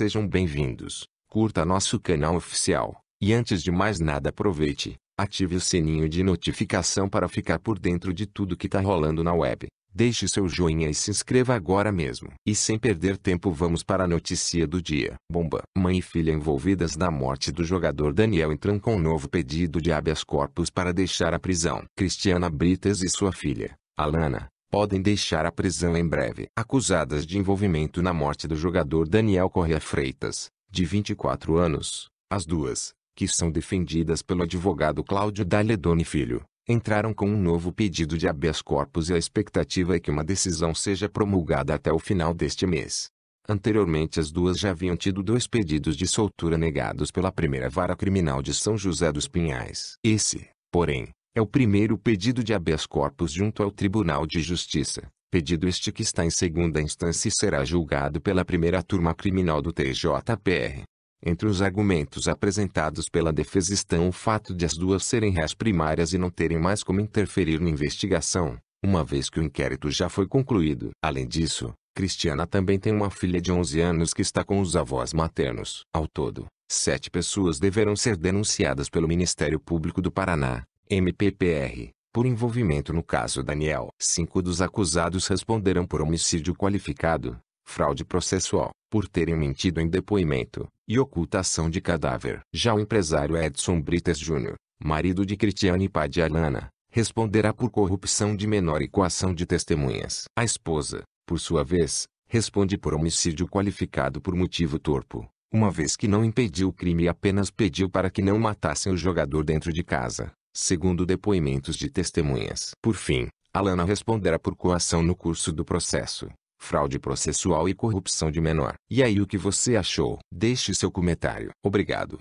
sejam bem-vindos. Curta nosso canal oficial. E antes de mais nada aproveite, ative o sininho de notificação para ficar por dentro de tudo que tá rolando na web. Deixe seu joinha e se inscreva agora mesmo. E sem perder tempo vamos para a notícia do dia. Bomba. Mãe e filha envolvidas na morte do jogador Daniel entram com um novo pedido de habeas corpus para deixar a prisão. Cristiana Britas e sua filha, Alana, podem deixar a prisão em breve. Acusadas de envolvimento na morte do jogador Daniel Correa Freitas, de 24 anos, as duas, que são defendidas pelo advogado Cláudio Daledoni Filho, entraram com um novo pedido de habeas corpus e a expectativa é que uma decisão seja promulgada até o final deste mês. Anteriormente as duas já haviam tido dois pedidos de soltura negados pela primeira vara criminal de São José dos Pinhais. Esse, porém, é o primeiro pedido de habeas corpus junto ao Tribunal de Justiça, pedido este que está em segunda instância e será julgado pela primeira turma criminal do TJPR. Entre os argumentos apresentados pela defesa estão o fato de as duas serem réis primárias e não terem mais como interferir na investigação, uma vez que o inquérito já foi concluído. Além disso, Cristiana também tem uma filha de 11 anos que está com os avós maternos. Ao todo, sete pessoas deverão ser denunciadas pelo Ministério Público do Paraná, MPPR, por envolvimento no caso Daniel. Cinco dos acusados responderão por homicídio qualificado, fraude processual, por terem mentido em depoimento, e ocultação de cadáver. Já o empresário Edson Brites Jr., marido de Cristiane Padialana, responderá por corrupção de menor e coação de testemunhas. A esposa, por sua vez, responde por homicídio qualificado por motivo torpo, uma vez que não impediu o crime e apenas pediu para que não matassem o jogador dentro de casa segundo depoimentos de testemunhas. Por fim, Alana responderá por coação no curso do processo, fraude processual e corrupção de menor. E aí o que você achou? Deixe seu comentário. Obrigado.